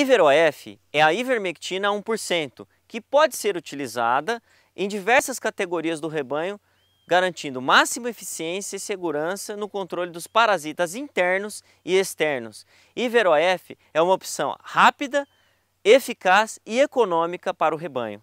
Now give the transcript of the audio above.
IveroF é a ivermectina 1%, que pode ser utilizada em diversas categorias do rebanho, garantindo máxima eficiência e segurança no controle dos parasitas internos e externos. IveroF é uma opção rápida, eficaz e econômica para o rebanho.